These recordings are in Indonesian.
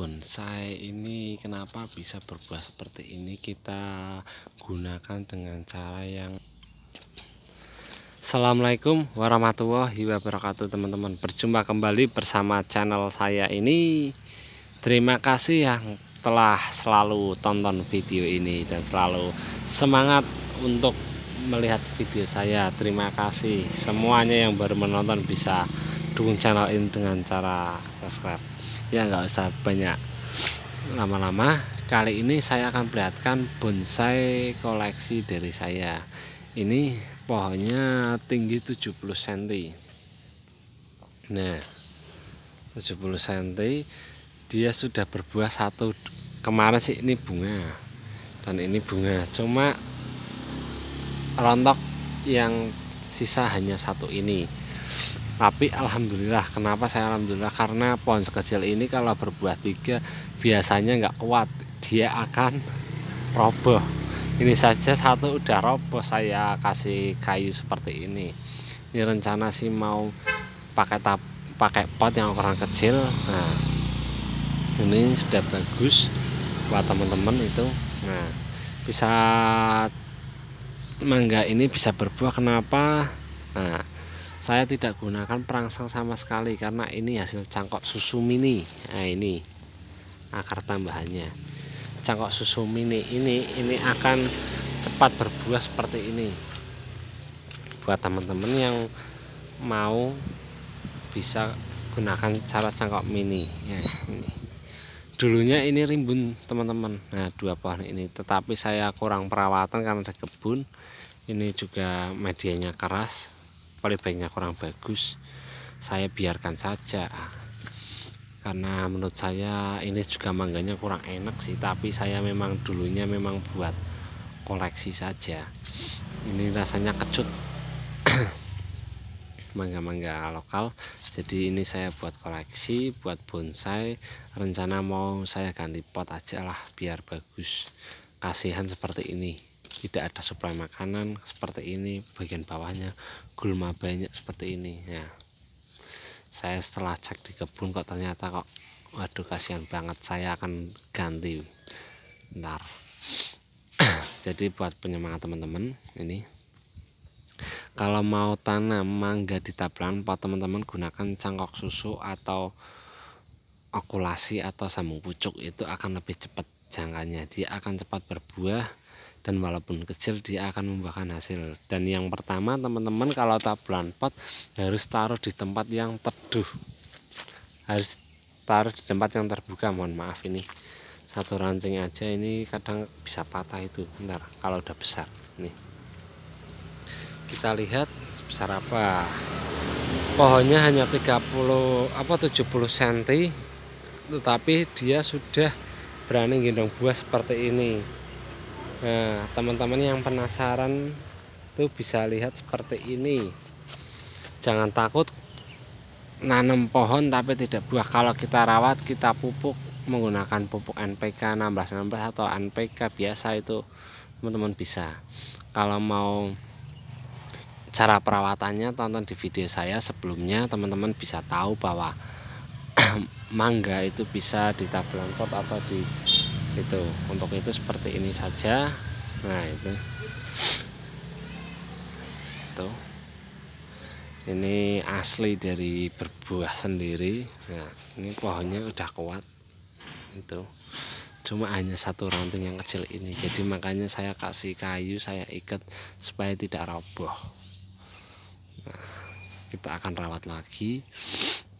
bonsai ini kenapa bisa berbuah seperti ini kita gunakan dengan cara yang Assalamualaikum warahmatullahi wabarakatuh teman-teman Berjumpa kembali bersama channel saya ini Terima kasih yang telah selalu tonton video ini Dan selalu semangat untuk melihat video saya Terima kasih semuanya yang baru menonton bisa dukung channel ini dengan cara subscribe ya nggak usah banyak lama-lama kali ini saya akan perlihatkan bonsai koleksi dari saya ini pohonnya tinggi 70 cm nah 70 cm dia sudah berbuah satu kemarin sih ini bunga dan ini bunga cuma rontok yang sisa hanya satu ini tapi alhamdulillah kenapa saya alhamdulillah karena pohon sekecil ini kalau berbuah tiga biasanya nggak kuat dia akan roboh ini saja satu udah roboh saya kasih kayu seperti ini ini rencana sih mau pakai tap pakai pot yang ukuran kecil nah ini sudah bagus buat teman-teman itu nah bisa mangga ini bisa berbuah kenapa nah saya tidak gunakan perangsang sama sekali karena ini hasil cangkok susu mini nah ini akar tambahannya cangkok susu mini ini ini akan cepat berbuah seperti ini buat teman-teman yang mau bisa gunakan cara cangkok mini ya ini dulunya ini rimbun teman-teman nah dua pohon ini tetapi saya kurang perawatan karena ada kebun ini juga medianya keras Paling banyak kurang bagus saya biarkan saja karena menurut saya ini juga mangganya kurang enak sih tapi saya memang dulunya memang buat koleksi saja ini rasanya kecut mangga-mangga lokal jadi ini saya buat koleksi buat bonsai rencana mau saya ganti pot aja lah biar bagus kasihan seperti ini tidak ada suplai makanan seperti ini bagian bawahnya gulma banyak seperti ini ya saya setelah cek di kebun kok ternyata kok waduh kasihan banget saya akan ganti ntar jadi buat penyemangat teman-teman ini kalau mau tanam mangga di taplan buat teman-teman gunakan cangkok susu atau okulasi atau sambung pucuk itu akan lebih cepat jangkanya dia akan cepat berbuah dan walaupun kecil dia akan membuahkan hasil dan yang pertama teman-teman kalau tabulan pot harus taruh di tempat yang teduh harus taruh di tempat yang terbuka mohon maaf ini satu ranting aja ini kadang bisa patah itu ntar kalau udah besar nih kita lihat sebesar apa pohonnya hanya 30 apa 70 cm tetapi dia sudah berani gendong buah seperti ini Nah, teman-teman yang penasaran tuh bisa lihat seperti ini. Jangan takut nanam pohon tapi tidak buah. Kalau kita rawat, kita pupuk menggunakan pupuk NPK 16-16 atau NPK biasa itu teman-teman bisa. Kalau mau cara perawatannya tonton di video saya sebelumnya teman-teman bisa tahu bahwa mangga itu bisa ditabelan pot atau di itu untuk itu seperti ini saja nah itu tuh ini asli dari berbuah sendiri nah ini pohonnya udah kuat itu cuma hanya satu ranting yang kecil ini jadi makanya saya kasih kayu saya ikat supaya tidak roboh nah, kita akan rawat lagi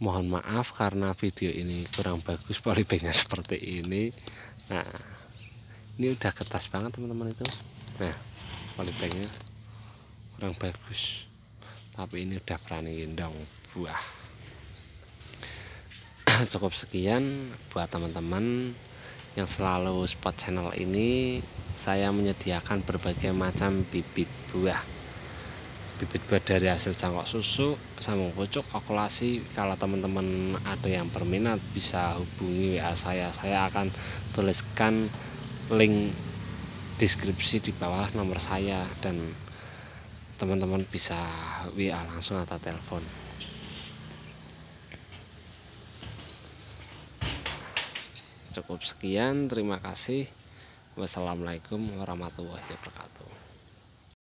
mohon maaf karena video ini kurang bagus polybagnya seperti ini nah ini udah kertas banget teman-teman itu nah polybagnya kurang bagus tapi ini udah berani gendong buah cukup sekian buat teman-teman yang selalu spot channel ini saya menyediakan berbagai macam bibit buah bibit buat dari hasil cangkok susu sambung pucuk okulasi kalau teman-teman ada yang berminat bisa hubungi WA saya saya akan tuliskan link deskripsi di bawah nomor saya dan teman-teman bisa WA langsung atau telepon cukup sekian terima kasih wassalamualaikum warahmatullahi wabarakatuh